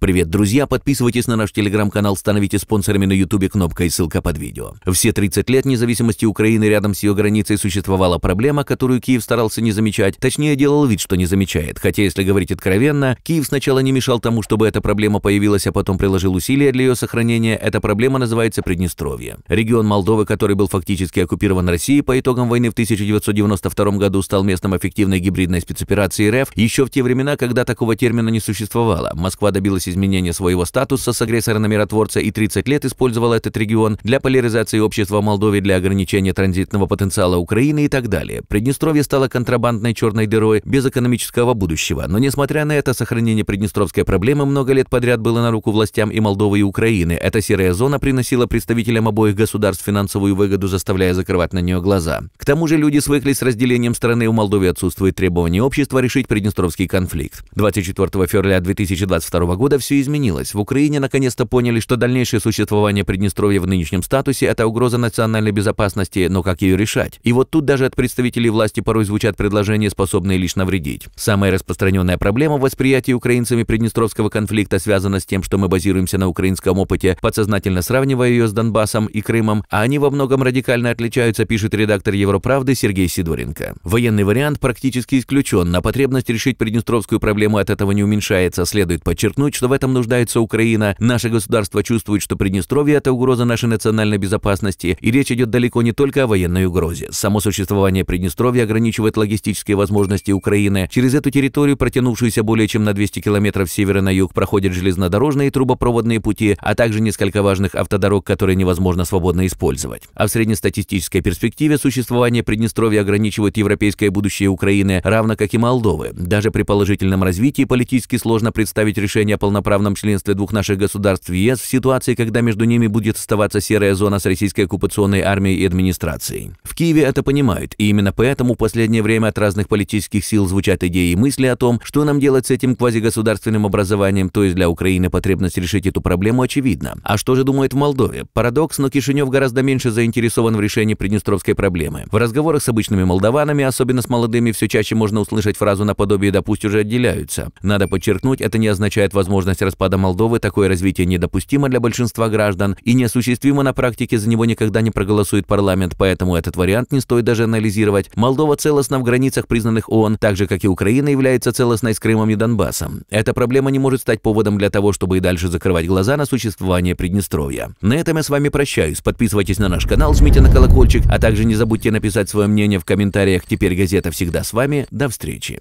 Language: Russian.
Привет, друзья! Подписывайтесь на наш телеграм-канал, становитесь спонсорами на ютубе, кнопка и ссылка под видео. Все 30 лет независимости Украины рядом с ее границей существовала проблема, которую Киев старался не замечать, точнее делал вид, что не замечает. Хотя, если говорить откровенно, Киев сначала не мешал тому, чтобы эта проблема появилась, а потом приложил усилия для ее сохранения. Эта проблема называется Приднестровье. Регион Молдовы, который был фактически оккупирован Россией по итогам войны в 1992 году, стал местом эффективной гибридной спецоперации РФ еще в те времена, когда такого термина не существовало. Москва добилась изменения своего статуса с агрессора на миротворца и 30 лет использовала этот регион для поляризации общества Молдове, для ограничения транзитного потенциала Украины и так далее. Приднестровье стало контрабандной черной дырой без экономического будущего. Но несмотря на это, сохранение приднестровской проблемы много лет подряд было на руку властям и Молдовы и Украины. Эта серая зона приносила представителям обоих государств финансовую выгоду, заставляя закрывать на нее глаза. К тому же люди свыклись с разделением страны, у Молдовы отсутствует требование общества решить приднестровский конфликт. 24 февраля 2022 года все изменилось. В Украине наконец-то поняли, что дальнейшее существование Приднестровья в нынешнем статусе – это угроза национальной безопасности, но как ее решать? И вот тут даже от представителей власти порой звучат предложения, способные лишь навредить. Самая распространенная проблема в восприятии украинцами Приднестровского конфликта связана с тем, что мы базируемся на украинском опыте, подсознательно сравнивая ее с Донбассом и Крымом, а они во многом радикально отличаются, пишет редактор «Европравды» Сергей Сидоренко. Военный вариант практически исключен, На потребность решить приднестровскую проблему от этого не уменьшается. Следует подчеркнуть, что в этом нуждается Украина. Наше государство чувствует, что Приднестровье – это угроза нашей национальной безопасности, и речь идет далеко не только о военной угрозе. Само существование Приднестровья ограничивает логистические возможности Украины. Через эту территорию, протянувшуюся более чем на 200 километров с севера на юг, проходят железнодорожные и трубопроводные пути, а также несколько важных автодорог, которые невозможно свободно использовать. А в среднестатистической перспективе существование Приднестровья ограничивает европейское будущее Украины, равно как и Молдовы. Даже при положительном развитии политически сложно представить решение полноправного полноправном членстве двух наших государств ЕС в ситуации, когда между ними будет оставаться серая зона с российской оккупационной армией и администрацией. В Киеве это понимают, и именно поэтому в последнее время от разных политических сил звучат идеи и мысли о том, что нам делать с этим квазигосударственным образованием, то есть для Украины потребность решить эту проблему очевидна. А что же думает в Молдове? Парадокс, но Кишинев гораздо меньше заинтересован в решении приднестровской проблемы. В разговорах с обычными молдаванами, особенно с молодыми, все чаще можно услышать фразу наподобие «да пусть уже отделяются». Надо подчеркнуть, это не означает возможность возможность распада Молдовы, такое развитие недопустимо для большинства граждан и неосуществимо на практике, за него никогда не проголосует парламент, поэтому этот вариант не стоит даже анализировать. Молдова целостна в границах признанных ООН, так же, как и Украина является целостной с Крымом и Донбассом. Эта проблема не может стать поводом для того, чтобы и дальше закрывать глаза на существование Приднестровья. На этом я с вами прощаюсь. Подписывайтесь на наш канал, жмите на колокольчик, а также не забудьте написать свое мнение в комментариях. Теперь газета всегда с вами. До встречи.